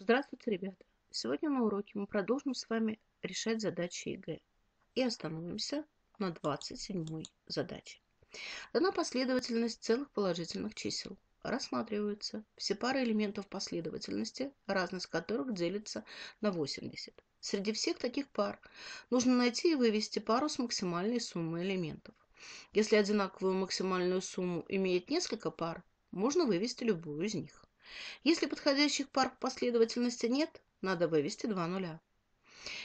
Здравствуйте, ребята! Сегодня на уроке мы продолжим с вами решать задачи ЕГЭ и остановимся на 27 задаче. Дана последовательность целых положительных чисел. Рассматриваются все пары элементов последовательности, разность которых делится на 80. Среди всех таких пар нужно найти и вывести пару с максимальной суммой элементов. Если одинаковую максимальную сумму имеет несколько пар, можно вывести любую из них. Если подходящих пар последовательности нет, надо вывести два нуля.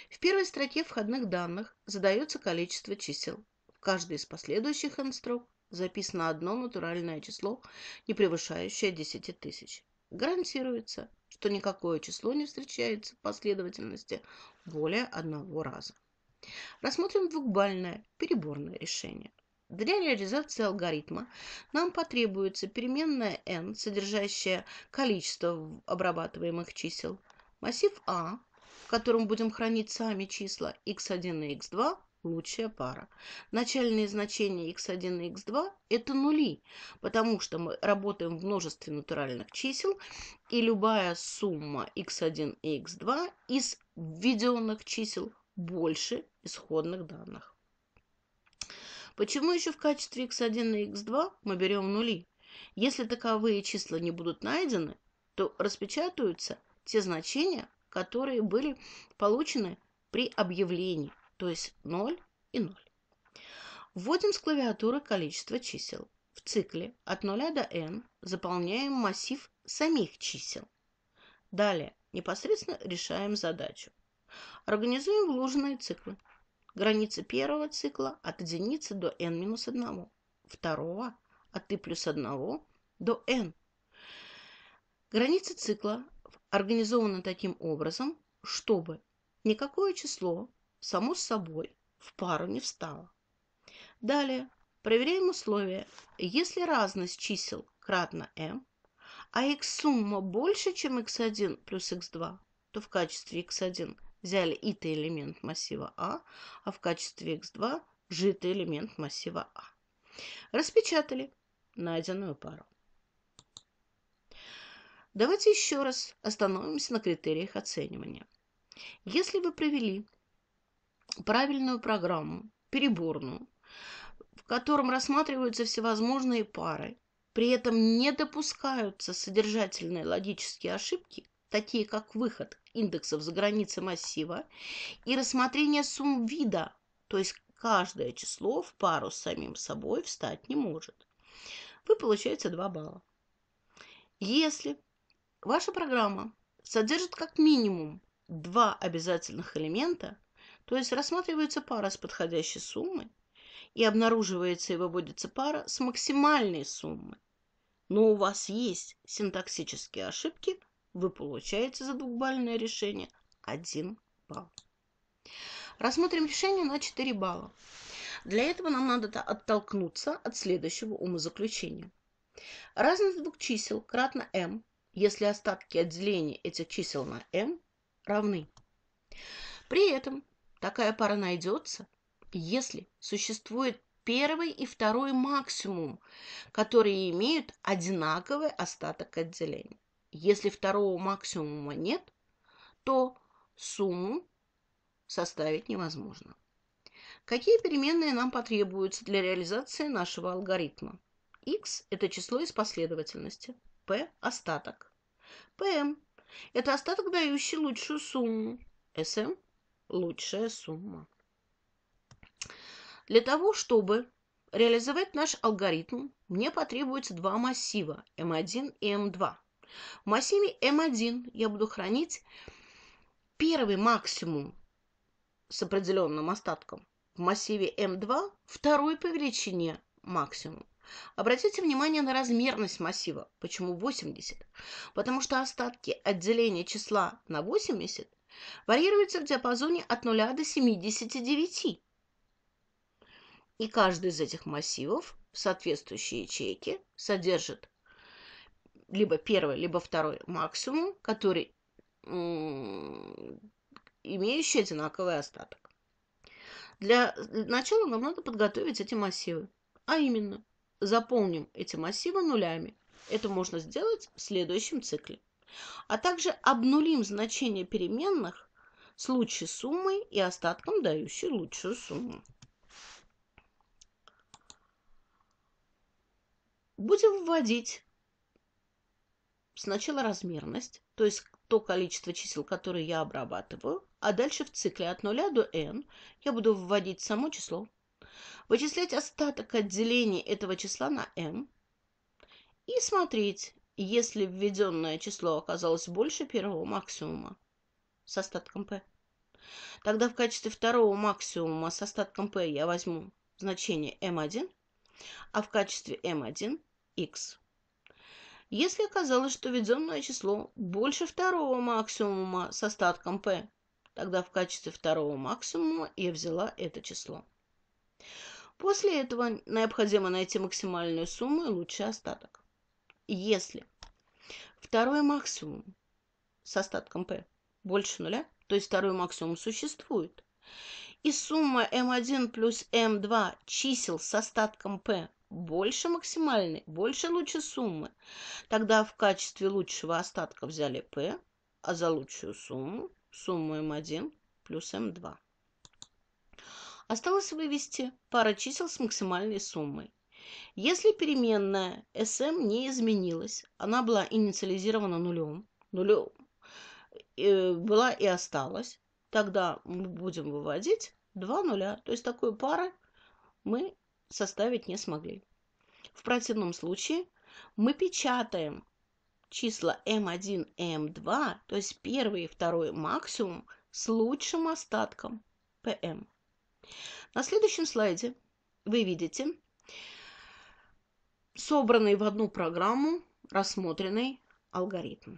В первой строке входных данных задается количество чисел. В каждой из последующих n строк записано одно натуральное число, не превышающее 10 тысяч. Гарантируется, что никакое число не встречается в последовательности более одного раза. Рассмотрим двухбальное переборное решение. Для реализации алгоритма нам потребуется переменная n, содержащая количество обрабатываемых чисел, массив a, в котором будем хранить сами числа x1 и x2, лучшая пара. Начальные значения x1 и x2 – это нули, потому что мы работаем в множестве натуральных чисел, и любая сумма x1 и x2 из введенных чисел больше исходных данных. Почему еще в качестве x1 и x2 мы берем нули? Если таковые числа не будут найдены, то распечатаются те значения, которые были получены при объявлении, то есть 0 и 0. Вводим с клавиатуры количество чисел. В цикле от 0 до n заполняем массив самих чисел. Далее непосредственно решаем задачу. Организуем вложенные циклы. Граница первого цикла от единицы до n-1, минус второго от t плюс 1 до n. Границы цикла организованы таким образом, чтобы никакое число само с собой в пару не встало. Далее проверяем условие. Если разность чисел кратно m, а x сумма больше, чем x1 плюс x2, то в качестве x1 взяли ит элемент массива А, а в качестве x2 жит элемент массива А. Распечатали найденную пару. Давайте еще раз остановимся на критериях оценивания. Если вы провели правильную программу, переборную, в котором рассматриваются всевозможные пары, при этом не допускаются содержательные логические ошибки, такие как выход индексов за границы массива, и рассмотрение сумм вида, то есть каждое число в пару с самим собой встать не может. Вы получаете 2 балла. Если ваша программа содержит как минимум два обязательных элемента, то есть рассматривается пара с подходящей суммой, и обнаруживается и выводится пара с максимальной суммой, Но у вас есть синтаксические ошибки – вы получаете за двухбалльное решение 1 балл. Рассмотрим решение на 4 балла. Для этого нам надо оттолкнуться от следующего умозаключения. Разность двух чисел кратно m, если остатки от деления этих чисел на m равны. При этом такая пара найдется, если существует первый и второй максимум, которые имеют одинаковый остаток отделения. Если второго максимума нет, то сумму составить невозможно. Какие переменные нам потребуются для реализации нашего алгоритма? x – это число из последовательности, p – остаток, pm – это остаток, дающий лучшую сумму, sm – лучшая сумма. Для того, чтобы реализовать наш алгоритм, мне потребуется два массива – m1 и m2. В массиве М1 я буду хранить первый максимум с определенным остатком. В массиве М2 второй по величине максимум. Обратите внимание на размерность массива. Почему 80? Потому что остатки отделения числа на 80 варьируются в диапазоне от 0 до 79. И каждый из этих массивов в соответствующей ячейке содержит либо первый, либо второй максимум, который имеющий одинаковый остаток. Для начала нам надо подготовить эти массивы. А именно, заполним эти массивы нулями. Это можно сделать в следующем цикле. А также обнулим значение переменных с лучшей суммой и остатком, дающей лучшую сумму. Будем вводить Сначала размерность, то есть то количество чисел, которые я обрабатываю, а дальше в цикле от 0 до n я буду вводить само число, вычислять остаток отделений этого числа на m и смотреть, если введенное число оказалось больше первого максимума с остатком p. Тогда в качестве второго максимума с остатком p я возьму значение m1, а в качестве m1 x если оказалось, что введенное число больше второго максимума с остатком p. Тогда в качестве второго максимума я взяла это число. После этого необходимо найти максимальную сумму и лучший остаток. Если второй максимум с остатком p больше нуля, то есть второй максимум существует, и сумма m1 плюс m2 чисел с остатком p больше максимальной, больше лучшей суммы. Тогда в качестве лучшего остатка взяли P, а за лучшую сумму сумму m 1 плюс m 2 Осталось вывести пару чисел с максимальной суммой. Если переменная SM не изменилась, она была инициализирована нулем, нулем э, была и осталась, тогда мы будем выводить два нуля. То есть такую пару мы составить не смогли. В противном случае мы печатаем числа m 1 m 2 то есть первый и второй максимум с лучшим остатком pm. На следующем слайде вы видите собранный в одну программу рассмотренный алгоритм.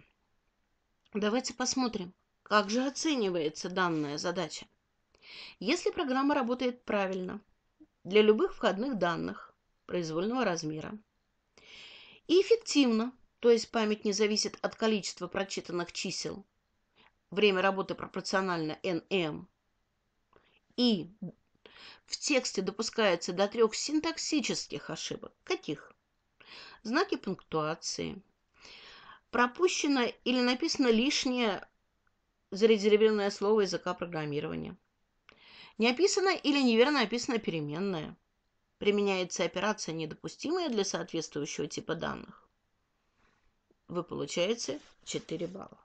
Давайте посмотрим, как же оценивается данная задача. Если программа работает правильно – для любых входных данных произвольного размера. И эффективно, то есть память не зависит от количества прочитанных чисел, время работы пропорционально NM. И в тексте допускается до трех синтаксических ошибок. Каких? Знаки пунктуации. Пропущено или написано лишнее зарезервированное слово языка программирования. Не или неверно описана переменная. Применяется операция, недопустимая для соответствующего типа данных. Вы получаете 4 балла.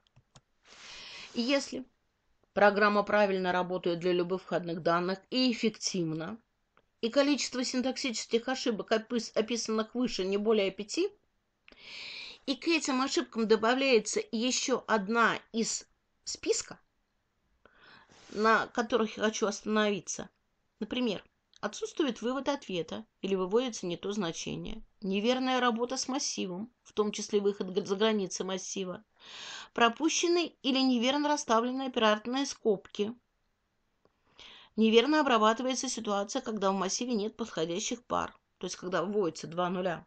если программа правильно работает для любых входных данных и эффективно, и количество синтаксических ошибок, описанных выше, не более 5, и к этим ошибкам добавляется еще одна из списка – на которых я хочу остановиться. Например, отсутствует вывод ответа или выводится не то значение, неверная работа с массивом, в том числе выход за границы массива, пропущены или неверно расставленные операторные скобки. Неверно обрабатывается ситуация, когда в массиве нет подходящих пар, то есть когда вводится два нуля.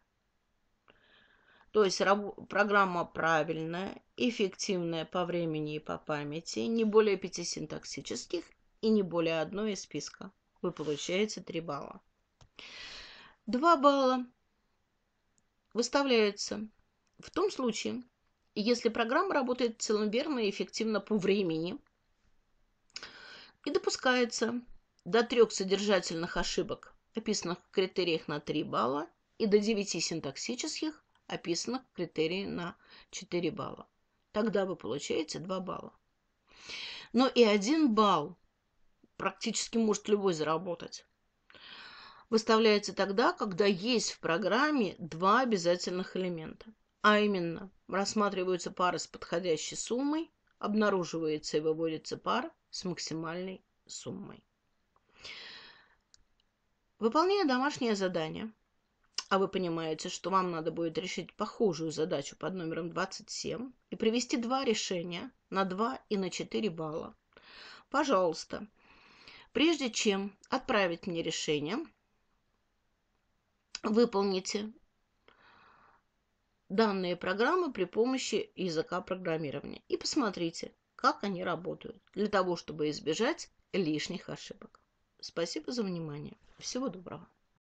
То есть раб- программа правильная, эффективная по времени и по памяти, не более пяти синтаксических и не более одной из списка. Вы получаете 3 балла. 2 балла выставляются в том случае, если программа работает целомерно и эффективно по времени и допускается до трех содержательных ошибок, описанных в критериях на 3 балла, и до 9 синтаксических описанных в критерии на 4 балла. Тогда вы получаете 2 балла. Но и один балл практически может любой заработать. Выставляется тогда, когда есть в программе два обязательных элемента. А именно, рассматриваются пары с подходящей суммой, обнаруживается и выводится пара с максимальной суммой. Выполняя домашнее задание – а вы понимаете, что вам надо будет решить похожую задачу под номером 27 и привести два решения на 2 и на 4 балла. Пожалуйста, прежде чем отправить мне решение, выполните данные программы при помощи языка программирования и посмотрите, как они работают, для того, чтобы избежать лишних ошибок. Спасибо за внимание. Всего доброго.